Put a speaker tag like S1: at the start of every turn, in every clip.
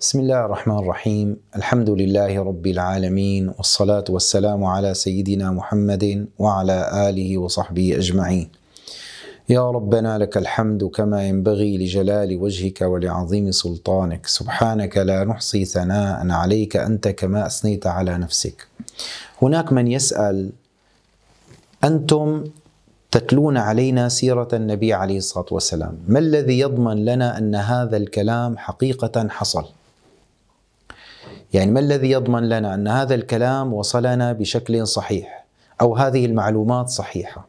S1: بسم الله الرحمن الرحيم الحمد لله رب العالمين والصلاة والسلام على سيدنا محمد وعلى آله وصحبه أجمعين يا ربنا لك الحمد كما ينبغي لجلال وجهك ولعظيم سلطانك سبحانك لا نحصي ثناء عليك أنت كما أثنيت على نفسك هناك من يسأل أنتم تتلون علينا سيرة النبي عليه الصلاة والسلام ما الذي يضمن لنا أن هذا الكلام حقيقة حصل يعني ما الذي يضمن لنا ان هذا الكلام وصلنا بشكل صحيح او هذه المعلومات صحيحه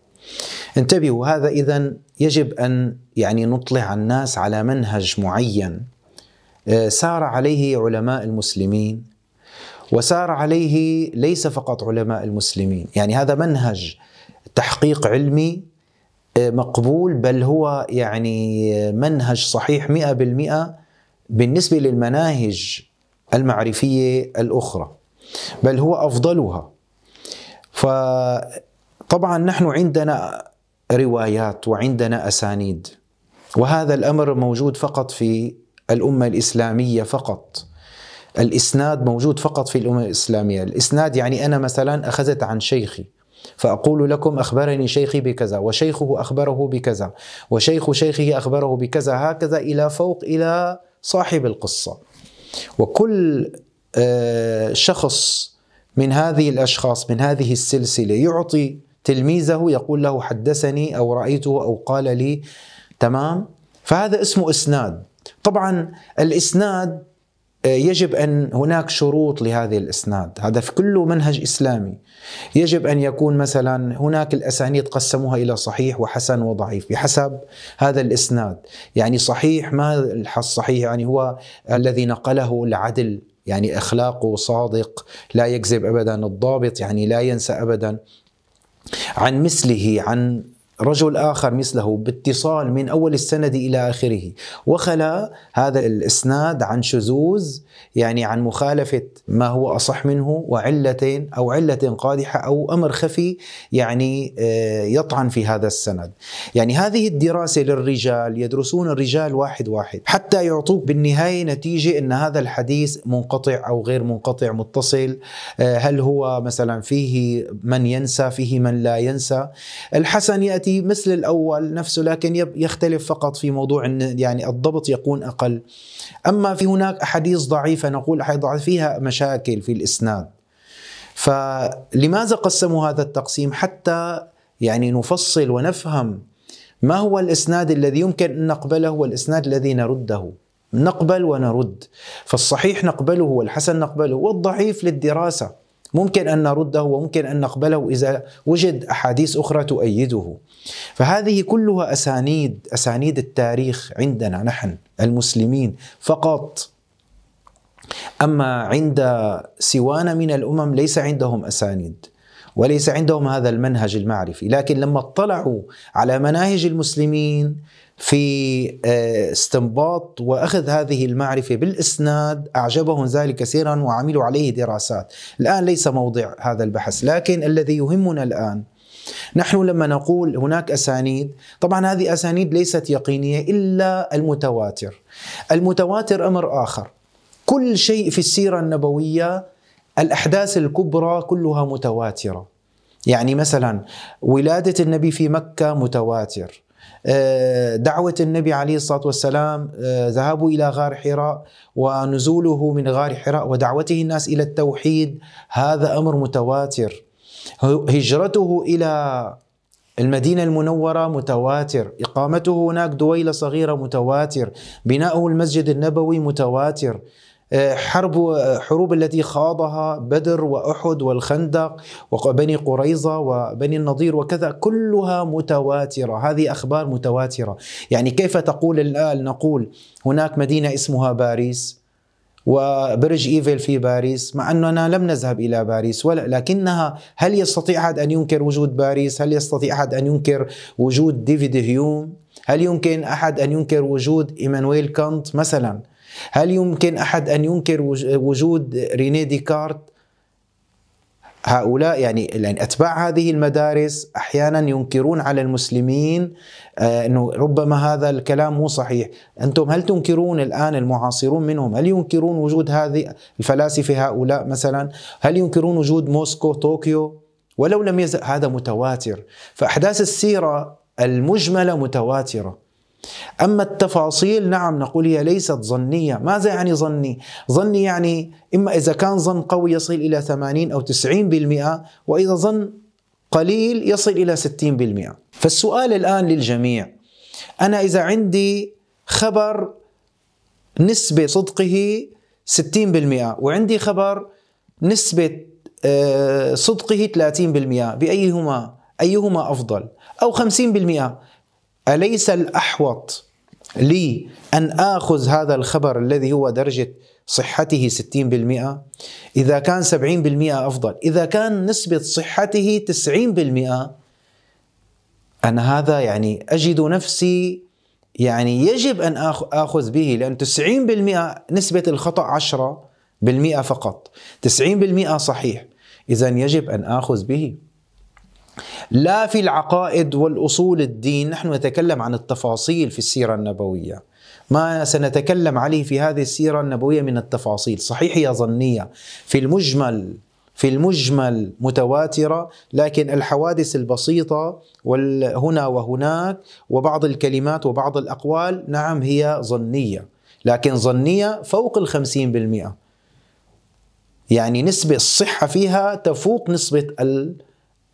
S1: انتبهوا هذا اذا يجب ان يعني نطلع الناس على منهج معين آه، سار عليه علماء المسلمين وسار عليه ليس فقط علماء المسلمين يعني هذا منهج تحقيق علمي آه، مقبول بل هو يعني منهج صحيح 100% بالنسبة للمناهج المعرفيه الاخرى بل هو افضلها فطبعا نحن عندنا روايات وعندنا اسانيد وهذا الامر موجود فقط في الامه الاسلاميه فقط الاسناد موجود فقط في الامه الاسلاميه الاسناد يعني انا مثلا اخذت عن شيخي فأقول لكم أخبرني شيخي بكذا وشيخه أخبره بكذا وشيخ شيخه أخبره بكذا هكذا إلى فوق إلى صاحب القصة وكل آه، شخص من هذه الاشخاص من هذه السلسله يعطي تلميذه يقول له حدثني او رايته او قال لي تمام فهذا اسمه اسناد طبعا الاسناد يجب ان هناك شروط لهذه الاسناد، هذا في كله منهج اسلامي. يجب ان يكون مثلا هناك الاسانيد قسموها الى صحيح وحسن وضعيف بحسب هذا الاسناد، يعني صحيح ما الصحيح يعني هو الذي نقله العدل يعني اخلاقه صادق، لا يكذب ابدا، الضابط يعني لا ينسى ابدا. عن مثله عن رجل آخر مثله باتصال من أول السند إلى آخره وخلا هذا الإسناد عن شذوذ يعني عن مخالفة ما هو أصح منه وعلة أو علة قادحة أو أمر خفي يعني آه، يطعن في هذا السند يعني هذه الدراسة للرجال يدرسون الرجال واحد واحد حتى يعطوك بالنهاية نتيجة أن هذا الحديث منقطع أو غير منقطع متصل آه، هل هو مثلا فيه من ينسى فيه من لا ينسى الحسن يأتي ياتي مثل الاول نفسه لكن يختلف فقط في موضوع ان يعني الضبط يكون اقل. اما في هناك احاديث ضعيفه نقول احاديث فيها مشاكل في الاسناد. فلماذا قسموا هذا التقسيم حتى يعني نفصل ونفهم ما هو الاسناد الذي يمكن ان نقبله والاسناد الذي نرده. نقبل ونرد فالصحيح نقبله والحسن نقبله والضعيف للدراسه ممكن ان نرده وممكن ان نقبله اذا وجد احاديث اخرى تؤيده. فهذه كلها اسانيد، اسانيد التاريخ عندنا نحن المسلمين فقط. اما عند سوانا من الامم ليس عندهم اسانيد. وليس عندهم هذا المنهج المعرفي، لكن لما اطلعوا على مناهج المسلمين في آه، استنباط واخذ هذه المعرفه بالاسناد اعجبهم ذلك كثيرا وعملوا عليه دراسات. الان ليس موضع هذا البحث، لكن الذي يهمنا الان نحن لما نقول هناك اسانيد، طبعا هذه اسانيد ليست يقينيه الا المتواتر. المتواتر امر اخر. كل شيء في السيره النبويه الاحداث الكبرى كلها متواتره. يعني مثلا ولاده النبي في مكه متواتر. آه، دعوة النبي عليه الصلاة والسلام آه، ذهابه إلى غار حراء ونزوله من غار حراء ودعوته الناس إلى التوحيد هذا أمر متواتر هجرته إلى المدينة المنورة متواتر إقامته هناك دويلة صغيرة متواتر بناؤه المسجد النبوي متواتر آه، حرب آه، حروب التي خاضها بدر واحد والخندق وبني قريظه وبني النضير وكذا كلها متواتره، هذه اخبار متواتره، يعني كيف تقول الان نقول هناك مدينه اسمها باريس وبرج ايفل في باريس مع اننا لم نذهب الى باريس ولا لكنها هل يستطيع احد ان ينكر وجود باريس؟ هل يستطيع احد ان ينكر وجود ديفيد هيوم؟ هل يمكن احد ان ينكر وجود ايمانويل كانت مثلا؟ هل يمكن أحد أن ينكر وجود ريني ديكارت هؤلاء يعني يعني اتباع هذه المدارس احيانا ينكرون على المسلمين آه، انه ربما هذا الكلام مو صحيح، انتم هل تنكرون الان المعاصرون منهم، هل ينكرون وجود هذه الفلاسفه هؤلاء مثلا؟ هل ينكرون وجود موسكو، طوكيو؟ ولو لم يزل هذا متواتر، فاحداث السيره المجمله متواتره. أما التفاصيل نعم نقول هي ليست ظنية ماذا يعني ظني؟ ظني يعني إما إذا كان ظن قوي يصل إلى 80 أو 90% وإذا ظن قليل يصل إلى 60% فالسؤال الآن للجميع أنا إذا عندي خبر نسبة صدقه 60% وعندي خبر نسبة آه، صدقه 30% بأيهما أيهما أفضل أو 50% أليس الأحوط لي أن آخذ هذا الخبر الذي هو درجة صحته 60% إذا كان 70% أفضل إذا كان نسبة صحته 90% أنا هذا يعني أجد نفسي يعني يجب أن آخذ به لأن 90% نسبة الخطأ 10% فقط 90% صحيح إذا يجب أن آخذ به لا في العقائد والأصول الدين نحن نتكلم عن التفاصيل في السيرة النبوية ما سنتكلم عليه في هذه السيرة النبوية من التفاصيل صحيح هي ظنية في المجمل في المجمل متواترة لكن الحوادث البسيطة هنا وهناك وبعض الكلمات وبعض الأقوال نعم هي ظنية لكن ظنية فوق الخمسين بالمئة يعني نسبة الصحة فيها تفوق نسبة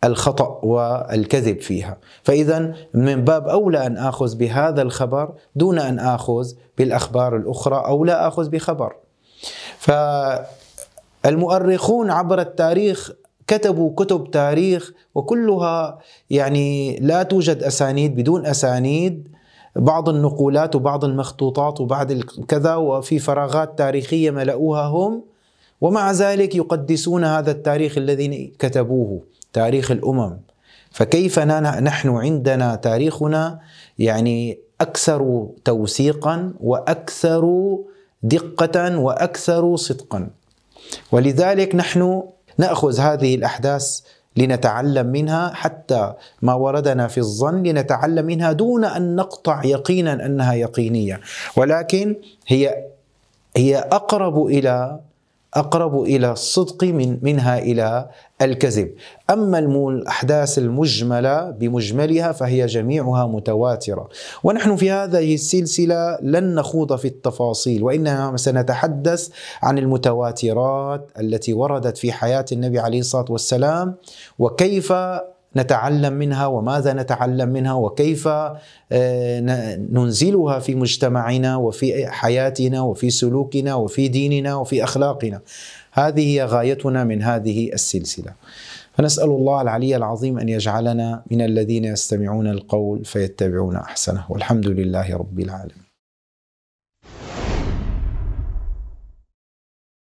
S1: الخطأ والكذب فيها فإذا من باب أولى أن آخذ بهذا الخبر دون أن آخذ بالأخبار الأخرى أو لا آخذ بخبر فالمؤرخون عبر التاريخ كتبوا كتب تاريخ وكلها يعني لا توجد أسانيد بدون أسانيد بعض النقولات وبعض المخطوطات وبعض كذا وفي فراغات تاريخية ملؤوها هم ومع ذلك يقدسون هذا التاريخ الذي كتبوه تاريخ الامم فكيف نحن عندنا تاريخنا يعني اكثر توثيقا واكثر دقه واكثر صدقا ولذلك نحن ناخذ هذه الاحداث لنتعلم منها حتى ما وردنا في الظن لنتعلم منها دون ان نقطع يقينا انها يقينيه ولكن هي هي اقرب الى أقرب إلى الصدق من منها إلى الكذب أما الأحداث المجملة بمجملها فهي جميعها متواترة ونحن في هذه السلسلة لن نخوض في التفاصيل وإنما سنتحدث عن المتواترات التي وردت في حياة النبي عليه الصلاة والسلام وكيف نتعلم منها وماذا نتعلم منها وكيف آه، ننزلها في مجتمعنا وفي حياتنا وفي سلوكنا وفي ديننا وفي اخلاقنا. هذه هي غايتنا من هذه السلسله. فنسال الله العلي العظيم ان يجعلنا من الذين يستمعون القول فيتبعون احسنه والحمد لله رب العالمين.